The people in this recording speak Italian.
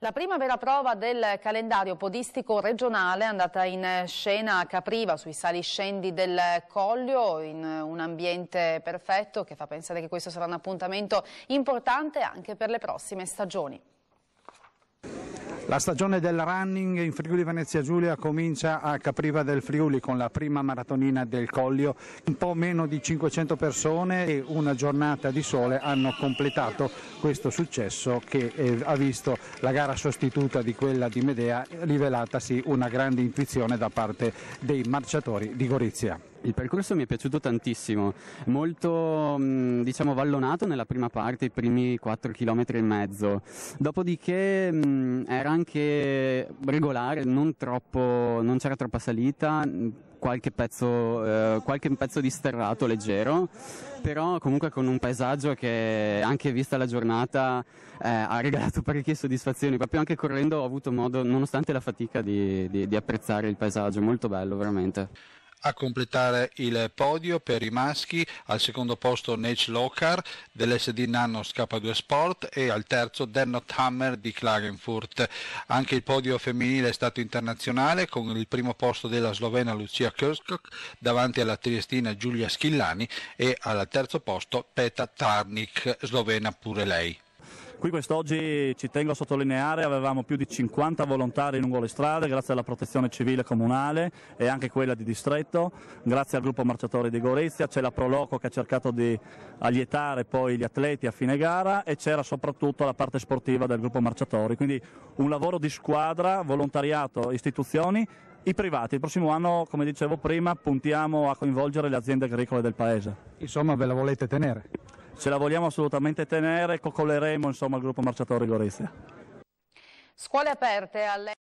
La prima vera prova del calendario podistico regionale è andata in scena a Capriva sui sali scendi del Collio in un ambiente perfetto che fa pensare che questo sarà un appuntamento importante anche per le prossime stagioni. La stagione del running in Friuli Venezia Giulia comincia a Capriva del Friuli con la prima maratonina del Collio. Un po' meno di 500 persone e una giornata di sole hanno completato questo successo che eh, ha visto la gara sostituta di quella di Medea rivelatasi una grande intuizione da parte dei marciatori di Gorizia. Il percorso mi è piaciuto tantissimo, molto mm, diciamo vallonato nella prima parte, i primi 4 km e mezzo. Dopodiché mm, era anche regolare, non, troppo, non c'era troppa salita, Qualche pezzo, eh, qualche pezzo, di sterrato leggero, però comunque con un paesaggio che anche vista la giornata eh, ha regalato parecchie soddisfazioni, proprio anche correndo ho avuto modo, nonostante la fatica, di, di, di apprezzare il paesaggio, molto bello veramente a completare il podio per i maschi al secondo posto Nate Lokar dell'SD Nano K2 Sport e al terzo Dennot Hammer di Klagenfurt. Anche il podio femminile è stato internazionale con il primo posto della slovena Lucia Kurskok davanti alla triestina Giulia Schillani e al terzo posto Peta Tarnik, slovena pure lei. Qui quest'oggi ci tengo a sottolineare avevamo più di 50 volontari lungo le strade grazie alla protezione civile comunale e anche quella di distretto, grazie al gruppo marciatori di Gorizia, c'è la Proloco che ha cercato di allietare poi gli atleti a fine gara e c'era soprattutto la parte sportiva del gruppo marciatori, quindi un lavoro di squadra, volontariato, istituzioni i privati. Il prossimo anno, come dicevo prima, puntiamo a coinvolgere le aziende agricole del Paese. Insomma, ve la volete tenere? ce la vogliamo assolutamente tenere, coccoleremo insomma, il gruppo Marciatori Gorizia. Scuole aperte alle...